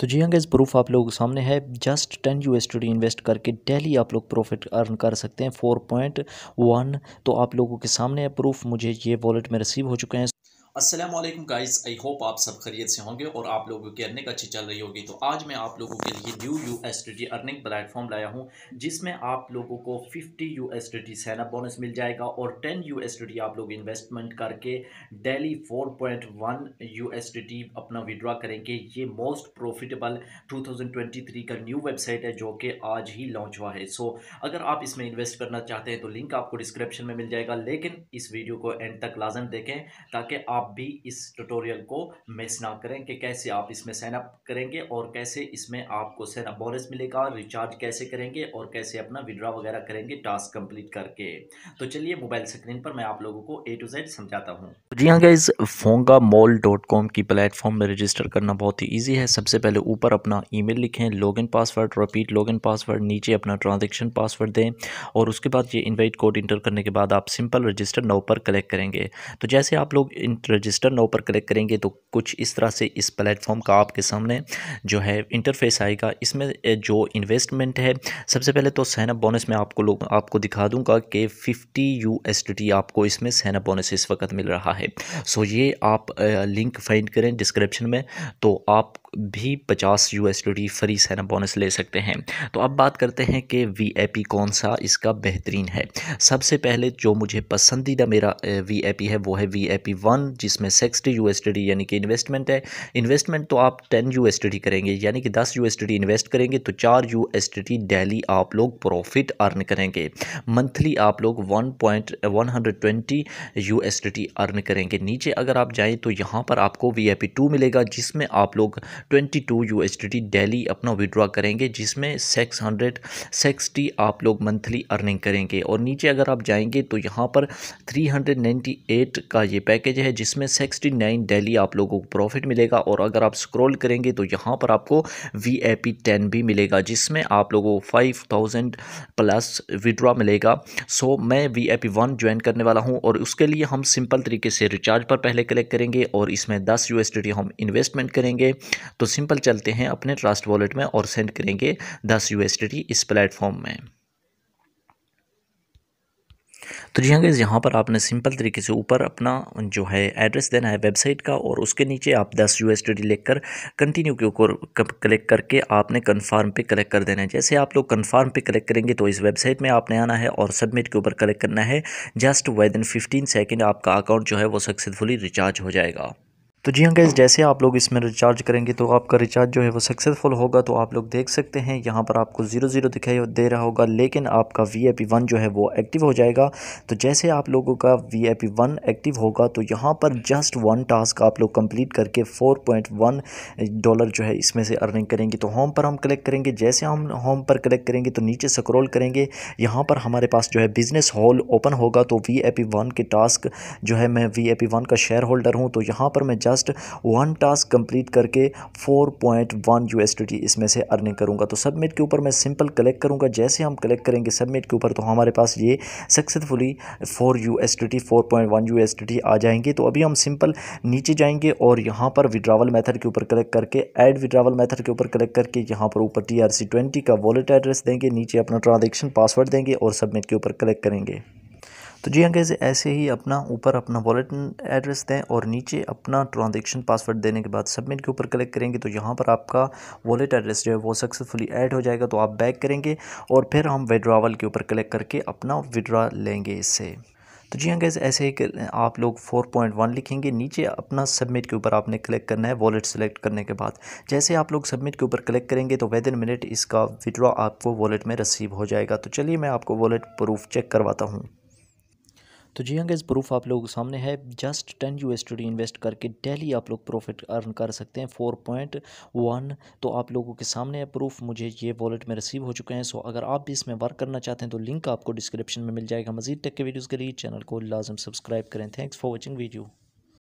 तो जी हाँ gas proof आप लोगों के सामने है just ten U S invest करके डेली आप लोग प्रॉफिट अर्न कर सकते हैं फोर पॉइंट वन तो आप लोगों के सामने है प्रूफ मुझे ये वॉलेट में रिसीव हो चुके हैं असलम गाइस आई होप आप सब खरीत से होंगे और आप लोगों की अर्निंग अच्छी चल रही होगी तो आज मैं आप लोगों के लिए new U S T T earning platform लाया हूँ जिसमें आप लोगों को 50 U S T sign sign up bonus मिल जाएगा और 10 यू एस टी टी आप लोग इन्वेस्टमेंट करके daily 4.1 point one U S T T अपना विड्रा करेंगे ये मोस्ट प्रॉफिटेबल 2023 का न्यू वेबसाइट है जो कि आज ही लॉन्च हुआ है सो अगर आप इसमें इन्वेस्ट करना चाहते हैं तो लिंक आपको डिस्क्रिप्शन में मिल जाएगा लेकिन इस वीडियो को एंड तक लाजम देखें ताकि आप आप भी इस ट्यूटोरियल को मिस ना करें कि कैसे आप इसमें साइनअप करेंगे और कैसे इसमें आपको सैनअप बोनस मिलेगा रिचार्ज कैसे करेंगे और कैसे अपना विड्रा वगैरह करेंगे टास्क कंप्लीट करके तो चलिए मोबाइल स्क्रीन पर मैं आप लोगों को ए टू जेड समझाता हूँ जी हाँ guys Fonga mall dot com की प्लेटफॉर्म में रजिस्टर करना बहुत ही ईजी है सबसे पहले ऊपर अपना ई मेल लिखें log in password repeat log in password नीचे अपना ट्रांजेक्शन पासवर्ड दें और उसके बाद ये इन्वाइट कोड इंटर करने के बाद आप सिंपल रजिस्टर नाउ पर कलेक्ट करेंगे तो जैसे आप लोग रजिस्टर नो पर क्लिक करेंगे तो कुछ इस तरह से इस प्लेटफॉर्म का आपके सामने जो है इंटरफेस आएगा इसमें जो इन्वेस्टमेंट है सबसे पहले तो सैनअप बोनस में आपको लोग आपको दिखा दूंगा कि फिफ्टी यू आपको इसमें सैनअप बोनस इस वक्त मिल रहा है सो ये आप लिंक फाइंड करें डिस्क्रिप्शन में तो आप भी पचास U S D free sign bonus ले सकते हैं तो अब बात करते हैं कि वी ए पी कौन सा इसका बेहतरीन है सबसे पहले जो मुझे पसंदीदा मेरा वी आई पी है वो है वी आई पी वन जिसमें सिक्सटी यू एस डी यानी कि इन्वेस्टमेंट है इन्वेस्टमेंट तो आप टेन यू एस डी करेंगे यानी कि दस यू एस डी इन्वेस्ट करेंगे तो चार यू एस डी डेली आप लोग प्रॉफिट अर्न करेंगे मंथली आप लोग one point one hundred twenty U S D earn करेंगे नीचे अगर आप जाएँ तो यहाँ पर आपको वी आई पी टू मिलेगा जिसमें आप लोग twenty two U S D T daily अपना विड्रॉ करेंगे जिसमें सिक्स हंड्रेड सिक्सटी आप लोग मंथली अर्निंग करेंगे और नीचे अगर आप जाएंगे तो यहाँ पर थ्री हंड्रेड नाइन्टी एट का ये पैकेज है जिसमें सिक्सटी नाइन डेली आप लोगों को प्रॉफिट मिलेगा और अगर आप स्क्रॉल करेंगे तो यहाँ पर आपको वी आई पी टेन भी मिलेगा जिसमें आप लोगों को फाइव थाउजेंड प्लस विड्रॉ मिलेगा सो मैं V I P one join करने वाला हूँ और उसके लिए हम सिंपल तरीके से रिचार्ज पर पहले कलेक्ट करेंगे और इसमें दस यू एस टी हम इन्वेस्टमेंट करेंगे तो सिंपल चलते हैं अपने ट्रस्ट वॉलेट में और सेंड करेंगे दस यू इस प्लेटफॉर्म में तो जी हाँ गैस यहाँ पर आपने सिंपल तरीके से ऊपर अपना जो है एड्रेस देना है वेबसाइट का और उसके नीचे आप दस यू एस लेकर कंटिन्यू के ऊपर क्लिक करके आपने कन्फर्म पे क्लिक कर देना है जैसे आप लोग कन्फर्म पे क्लिक करेंगे तो इस वेबसाइट में आपने आना है और सबमिट के ऊपर क्लिक करना है just within fifteen second आपका अकाउंट जो है वो सक्सेसफुली रिचार्ज हो जाएगा तो जी हाँ गैस जैसे आप लोग इसमें रिचार्ज करेंगे तो आपका रिचार्ज जो है वो सक्सेसफुल होगा तो आप लोग देख सकते हैं यहाँ पर आपको ज़ीरो ज़ीरो दिखाई दे रहा होगा लेकिन आपका वी आई पी वन जो है वो एक्टिव हो जाएगा तो जैसे आप लोगों का V I P one active होगा तो यहाँ पर जस्ट वन टास्क आप लोग कंप्लीट करके फ़ोर पॉइंट वन डॉलर जो है इसमें से अर्निंग करेंगे तो होम पर हम कलेक्ट करेंगे जैसे हम होम पर कलेक्ट करेंगे तो नीचे स्क्रोल करेंगे यहाँ पर हमारे पास जो है बिज़नेस हॉल ओपन होगा तो वी आई पी वन के टास्क जो है मैं वी आई पी वन का शेयर होल्डर हूँ तो यहाँ पर मैं just just one task complete करके 4.1 पॉइंट इसमें से अर्निंग करूँगा तो सबमिट के ऊपर मैं सिंपल कलेक्ट करूँगा जैसे हम कलेक्ट करेंगे सबमिट के ऊपर तो हमारे पास ये successfully four U S T four point one U S T आ जाएंगे तो अभी हम सिंपल नीचे जाएंगे और यहाँ पर विड्रावल मैथड के ऊपर कलेक्ट करके एड विड्रावल मैथड के ऊपर कलेक्ट करके यहाँ पर ऊपर टी आर सी ट्वेंटी का वॉलेट एड्रेस देंगे नीचे अपना ट्रांजेक्शन पासवर्ड देंगे और सबमिट के ऊपर कलेक्ट करेंगे तो जी हाँ कैसे ऐसे ही अपना ऊपर अपना वॉलेट एड्रेस दें और नीचे अपना ट्रांजेक्शन पासवर्ड देने के बाद सबमिट के ऊपर क्लिक करेंगे तो यहाँ पर आपका वॉलेट एड्रेस जो है वो सक्सेसफुली ऐड हो जाएगा तो आप बैक करेंगे और फिर हम विड्रावल के ऊपर क्लिक करके अपना विड्रा लेंगे इससे तो जी हाँ कैसे ऐसे ही आप लोग 4.1 लिखेंगे नीचे अपना सबमिट के ऊपर आपने क्लिक करना है वॉलेट सेलेक्ट करने के बाद जैसे आप लोग सबमिट के ऊपर क्लिक करेंगे तो विद इन मिनट इसका विड्रॉ आपको वॉलेट में रिसीव हो जाएगा तो चलिए मैं आपको वॉलेट प्रूफ चेक करवाता हूँ तो जी हाँ गैस प्रूफ आप लोगों के सामने है just ten U S invest करके डेली आप लोग प्रॉफिट अर्न कर सकते हैं फोर पॉइंट वन तो आप लोगों के सामने है प्रूफ मुझे ये वॉलेट में रिसीव हो चुके हैं सो अगर आप भी इसमें वर्क करना चाहते हैं तो लिंक आपको डिस्क्रिप्शन में मिल जाएगा मजीद टेक के वीडियोज़ के लिए चैनल को लाजम सब्सक्राइब करें थैंक्स फॉर वॉचिंग वीडियो